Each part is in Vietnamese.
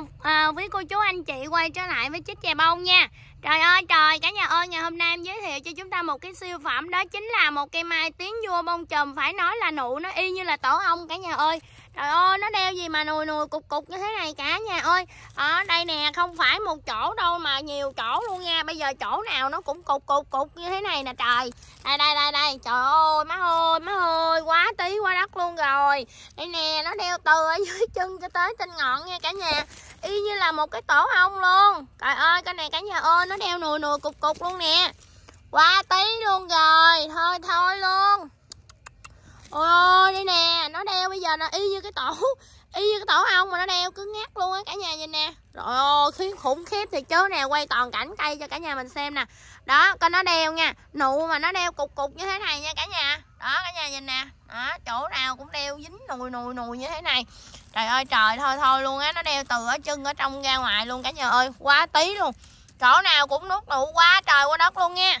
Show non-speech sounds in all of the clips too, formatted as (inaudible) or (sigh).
Ngọc à, ờ, với cô chú anh chị quay trở lại với chiếc chè bông nha Trời ơi trời cả nhà ơi ngày hôm nay em giới thiệu cho chúng ta một cái siêu phẩm đó chính là một cây mai tiếng vua bông chùm phải nói là nụ nó y như là tổ ong cả nhà ơi Trời ơi nó đeo gì mà nùi nùi cục cục như thế này cả nhà ơi Ở ờ, đây nè không phải một chỗ đâu mà nhiều chỗ luôn nha Bây giờ chỗ nào nó cũng cục cục cục như thế này nè trời Đây đây đây đây trời ơi má ơi má ơi quá tí quá đất luôn rồi Đây nè nó đeo từ ở dưới chân cho tới trên ngọn nha cả nhà y như là một cái tổ hông luôn trời ơi cái này cả nhà ơi nó đeo nùi nùi cục cục luôn nè qua tí luôn rồi thôi thôi luôn ôi ôi đây nè nó đeo bây giờ là y như cái tổ (laughs) y như cái tổ hông mà nó đeo cứ ngắt luôn á cả nhà nhìn nè rồi khí khủng khiếp thì chứ nè quay toàn cảnh cây cho cả nhà mình xem nè đó coi nó đeo nha nụ mà nó đeo cục cục như thế này nha cả nhà đó cả nhà nhìn nè đó chỗ nào cũng đeo dính nùi nùi nùi như thế này trời ơi trời thôi thôi luôn á nó đeo từ ở chân ở trong ra ngoài luôn cả nhà ơi quá tí luôn chỗ nào cũng nút nụ quá trời qua đất luôn nha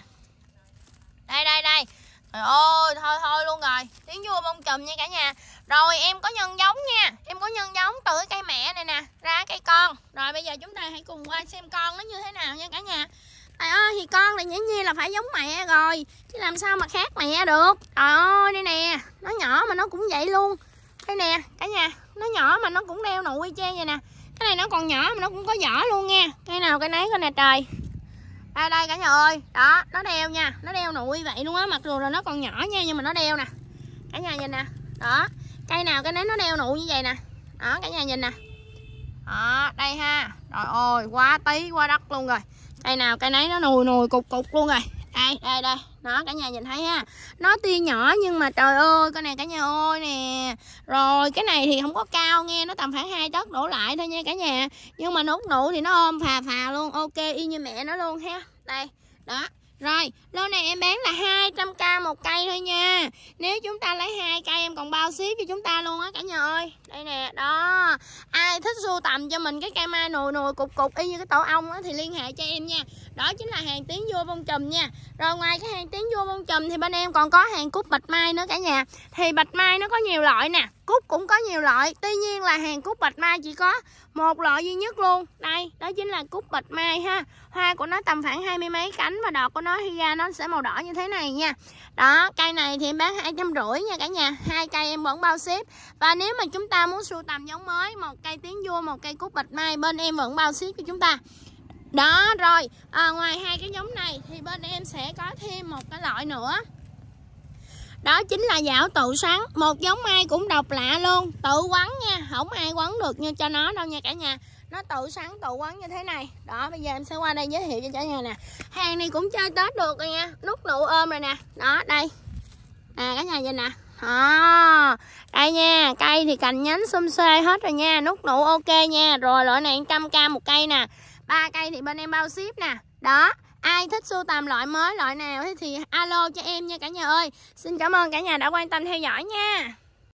đây đây đây trời ơi thôi thôi luôn rồi tiếng vua bông chùm nha cả nhà rồi em có nhân giống nha em có nhân giống từ cái cây mẹ này nè ra cây con rồi bây giờ chúng ta hãy cùng qua xem con nó như thế nào nha cả nhà Trời ơi thì con này nhĩ nhi là phải giống mẹ rồi Chứ làm sao mà khác mẹ được Trời ơi đây nè Nó nhỏ mà nó cũng vậy luôn Đây nè cả nhà Nó nhỏ mà nó cũng đeo nụ y chang vậy nè Cái này nó còn nhỏ mà nó cũng có vỏ luôn nha cây nào cây nấy coi nè trời Đây đây cả nhà ơi Đó nó đeo nha Nó đeo nụ y vậy luôn á Mặc dù là nó còn nhỏ nha nhưng mà nó đeo nè Cả nhà nhìn nè Đó Cây nào cây nấy nó đeo nụ như vậy nè Đó cả nhà nhìn nè đó đây ha trời ơi quá tí quá đất luôn rồi cây nào cây nấy nó nùi nùi cục cục luôn rồi đây đây đây nó cả nhà nhìn thấy ha nó tuy nhỏ nhưng mà trời ơi cái này cả nhà ơi nè rồi cái này thì không có cao nghe nó tầm khoảng hai tấc đổ lại thôi nha cả nhà nhưng mà nút nụ thì nó ôm phà phà luôn ok y như mẹ nó luôn ha đây đó rồi, lô này em bán là 200k một cây thôi nha. Nếu chúng ta lấy hai cây em còn bao ship cho chúng ta luôn á cả nhà ơi. Đây nè, đó. Ai thích sưu tầm cho mình cái cây mai nồi nồi cục cục y như cái tổ ong á thì liên hệ cho em nha. Đó chính là hàng tiếng vua bông chùm nha. Rồi ngoài cái hàng tiếng vua bông chùm thì bên em còn có hàng cúc bạch mai nữa cả nhà. Thì bạch mai nó có nhiều loại nè cúc cũng có nhiều loại tuy nhiên là hàng cúc bạch mai chỉ có một loại duy nhất luôn đây đó chính là cúc bạch mai ha hoa của nó tầm khoảng hai mươi mấy cánh và đọt của nó khi ra nó sẽ màu đỏ như thế này nha đó cây này thì em bán hai trăm rưỡi nha cả nhà hai cây em vẫn bao ship và nếu mà chúng ta muốn sưu tầm giống mới một cây tiếng vua một cây cúc bạch mai bên em vẫn bao ship cho chúng ta đó rồi à, ngoài hai cái giống này thì bên em sẽ có thêm một cái loại nữa đó chính là dảo tự sắn một giống mai cũng độc lạ luôn tự quấn nha không ai quấn được như cho nó đâu nha cả nhà nó tự sắn tự quấn như thế này đó bây giờ em sẽ qua đây giới thiệu cho cả nhà nè hàng này cũng chơi tết được rồi nha nút nụ ôm rồi nè đó đây à cả nhà nhìn nè à, đây nha cây thì cành nhánh xum xê hết rồi nha nút nụ ok nha rồi loại này 100 k một cây nè ba cây thì bên em bao ship nè đó Ai thích sưu tầm loại mới, loại nào thì alo cho em nha cả nhà ơi. Xin cảm ơn cả nhà đã quan tâm theo dõi nha.